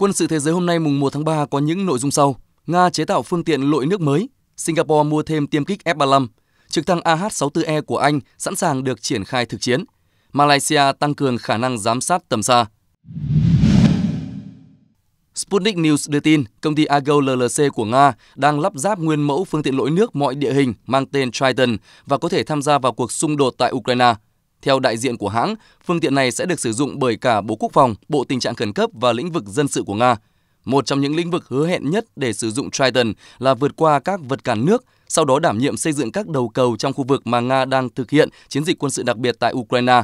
Quân sự thế giới hôm nay mùng 1 tháng 3 có những nội dung sau. Nga chế tạo phương tiện lội nước mới, Singapore mua thêm tiêm kích F-35, trực thăng AH-64E của Anh sẵn sàng được triển khai thực chiến, Malaysia tăng cường khả năng giám sát tầm xa. Sputnik News đưa tin, công ty Argo LLC của Nga đang lắp ráp nguyên mẫu phương tiện lội nước mọi địa hình mang tên Triton và có thể tham gia vào cuộc xung đột tại Ukraine. Theo đại diện của hãng, phương tiện này sẽ được sử dụng bởi cả Bộ Quốc phòng, Bộ Tình trạng Khẩn cấp và lĩnh vực dân sự của Nga. Một trong những lĩnh vực hứa hẹn nhất để sử dụng Triton là vượt qua các vật cản nước, sau đó đảm nhiệm xây dựng các đầu cầu trong khu vực mà Nga đang thực hiện chiến dịch quân sự đặc biệt tại Ukraine.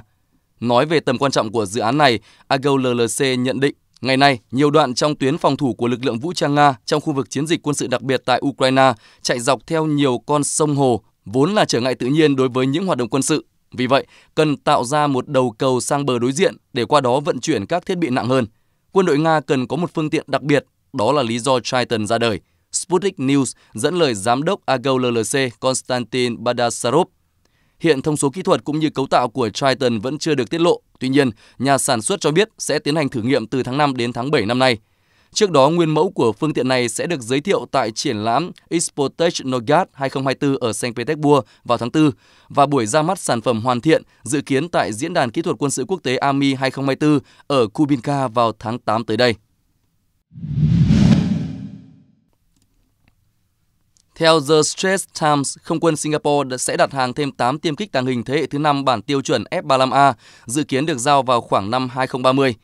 Nói về tầm quan trọng của dự án này, AGOLLC nhận định Ngày nay, nhiều đoạn trong tuyến phòng thủ của lực lượng vũ trang Nga trong khu vực chiến dịch quân sự đặc biệt tại Ukraine chạy dọc theo nhiều con sông hồ, vốn là trở ngại tự nhiên đối với những hoạt động quân sự vì vậy, cần tạo ra một đầu cầu sang bờ đối diện để qua đó vận chuyển các thiết bị nặng hơn. Quân đội Nga cần có một phương tiện đặc biệt, đó là lý do Triton ra đời. Sputnik News dẫn lời giám đốc Agol Konstantin Badasarov. Hiện thông số kỹ thuật cũng như cấu tạo của Triton vẫn chưa được tiết lộ. Tuy nhiên, nhà sản xuất cho biết sẽ tiến hành thử nghiệm từ tháng 5 đến tháng 7 năm nay. Trước đó, nguyên mẫu của phương tiện này sẽ được giới thiệu tại triển lãm Expotech Nogat 2024 ở Saint Petersburg vào tháng 4 và buổi ra mắt sản phẩm hoàn thiện dự kiến tại Diễn đàn Kỹ thuật Quân sự Quốc tế AMI 2024 ở Kubinka vào tháng 8 tới đây. Theo The Straits Times, không quân Singapore sẽ đặt hàng thêm 8 tiêm kích tàng hình thế hệ thứ 5 bản tiêu chuẩn F-35A, dự kiến được giao vào khoảng năm 2030.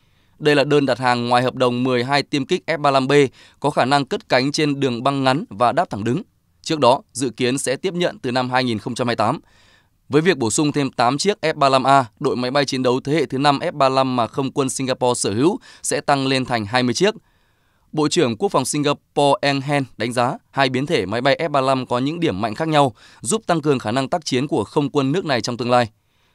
Đây là đơn đặt hàng ngoài hợp đồng 12 tiêm kích F-35B có khả năng cất cánh trên đường băng ngắn và đáp thẳng đứng. Trước đó, dự kiến sẽ tiếp nhận từ năm 2028. Với việc bổ sung thêm 8 chiếc F-35A, đội máy bay chiến đấu thế hệ thứ 5 F-35 mà không quân Singapore sở hữu sẽ tăng lên thành 20 chiếc. Bộ trưởng Quốc phòng Singapore Eng Hen đánh giá hai biến thể máy bay F-35 có những điểm mạnh khác nhau, giúp tăng cường khả năng tác chiến của không quân nước này trong tương lai.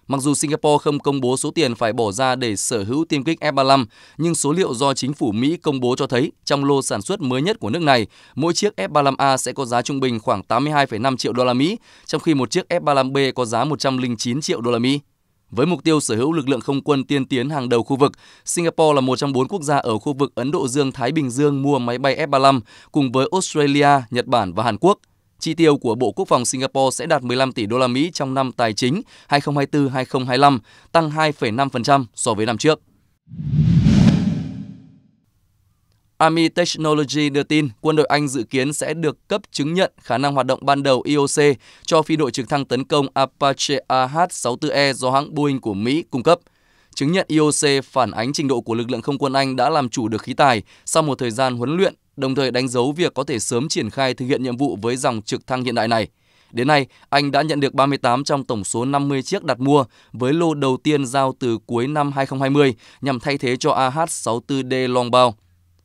Mặc dù Singapore không công bố số tiền phải bỏ ra để sở hữu tiêm kích F-35, nhưng số liệu do chính phủ Mỹ công bố cho thấy trong lô sản xuất mới nhất của nước này, mỗi chiếc F-35A sẽ có giá trung bình khoảng 82,5 triệu đô la Mỹ, trong khi một chiếc F-35B có giá 109 triệu đô la Mỹ. Với mục tiêu sở hữu lực lượng không quân tiên tiến hàng đầu khu vực, Singapore là một trong bốn quốc gia ở khu vực Ấn Độ Dương-Thái Bình Dương mua máy bay F-35 cùng với Australia, Nhật Bản và Hàn Quốc – Chi tiêu của Bộ Quốc phòng Singapore sẽ đạt 15 tỷ đô la Mỹ trong năm tài chính 2024-2025, tăng 2,5% so với năm trước. Army Technology đưa tin quân đội Anh dự kiến sẽ được cấp chứng nhận khả năng hoạt động ban đầu IOC cho phi đội trực thăng tấn công Apache AH-64E do hãng Boeing của Mỹ cung cấp. Chứng nhận IOC phản ánh trình độ của lực lượng không quân Anh đã làm chủ được khí tài sau một thời gian huấn luyện đồng thời đánh dấu việc có thể sớm triển khai thực hiện nhiệm vụ với dòng trực thăng hiện đại này. Đến nay, anh đã nhận được 38 trong tổng số 50 chiếc đặt mua với lô đầu tiên giao từ cuối năm 2020 nhằm thay thế cho AH-64D Longbow.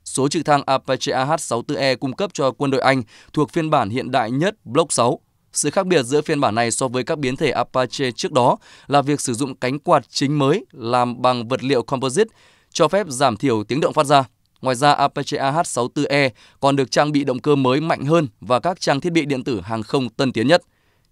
Số trực thăng Apache AH-64E cung cấp cho quân đội Anh thuộc phiên bản hiện đại nhất Block 6. Sự khác biệt giữa phiên bản này so với các biến thể Apache trước đó là việc sử dụng cánh quạt chính mới làm bằng vật liệu composite cho phép giảm thiểu tiếng động phát ra. Ngoài ra, Apache AH-64E còn được trang bị động cơ mới mạnh hơn và các trang thiết bị điện tử hàng không tân tiến nhất.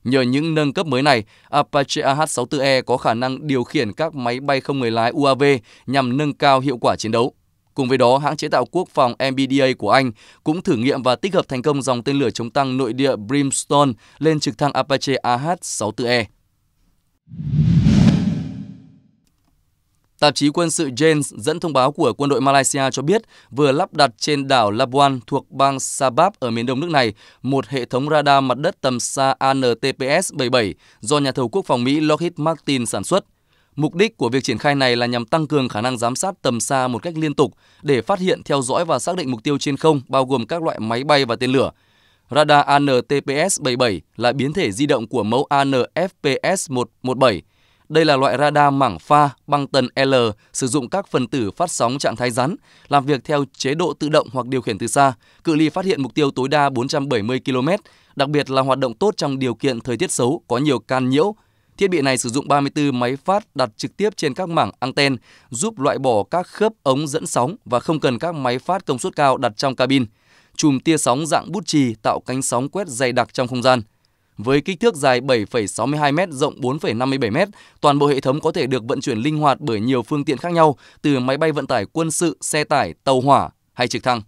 Nhờ những nâng cấp mới này, Apache AH-64E có khả năng điều khiển các máy bay không người lái UAV nhằm nâng cao hiệu quả chiến đấu. Cùng với đó, hãng chế tạo quốc phòng MBDA của Anh cũng thử nghiệm và tích hợp thành công dòng tên lửa chống tăng nội địa Brimstone lên trực thăng Apache AH-64E. Tạp chí quân sự James dẫn thông báo của quân đội Malaysia cho biết vừa lắp đặt trên đảo Labuan thuộc bang Sabah ở miền đông nước này một hệ thống radar mặt đất tầm xa ANTPS-77 do nhà thầu quốc phòng Mỹ Lockheed Martin sản xuất. Mục đích của việc triển khai này là nhằm tăng cường khả năng giám sát tầm xa một cách liên tục để phát hiện, theo dõi và xác định mục tiêu trên không bao gồm các loại máy bay và tên lửa. Radar ANTPS-77 là biến thể di động của mẫu ANFPS-117 đây là loại radar mảng pha băng tần L sử dụng các phần tử phát sóng trạng thái rắn, làm việc theo chế độ tự động hoặc điều khiển từ xa, cự ly phát hiện mục tiêu tối đa 470 km, đặc biệt là hoạt động tốt trong điều kiện thời tiết xấu có nhiều can nhiễu. Thiết bị này sử dụng 34 máy phát đặt trực tiếp trên các mảng anten, giúp loại bỏ các khớp ống dẫn sóng và không cần các máy phát công suất cao đặt trong cabin. Chùm tia sóng dạng bút chì tạo cánh sóng quét dày đặc trong không gian. Với kích thước dài 7,62m, rộng 4,57m, toàn bộ hệ thống có thể được vận chuyển linh hoạt bởi nhiều phương tiện khác nhau, từ máy bay vận tải quân sự, xe tải, tàu hỏa hay trực thăng.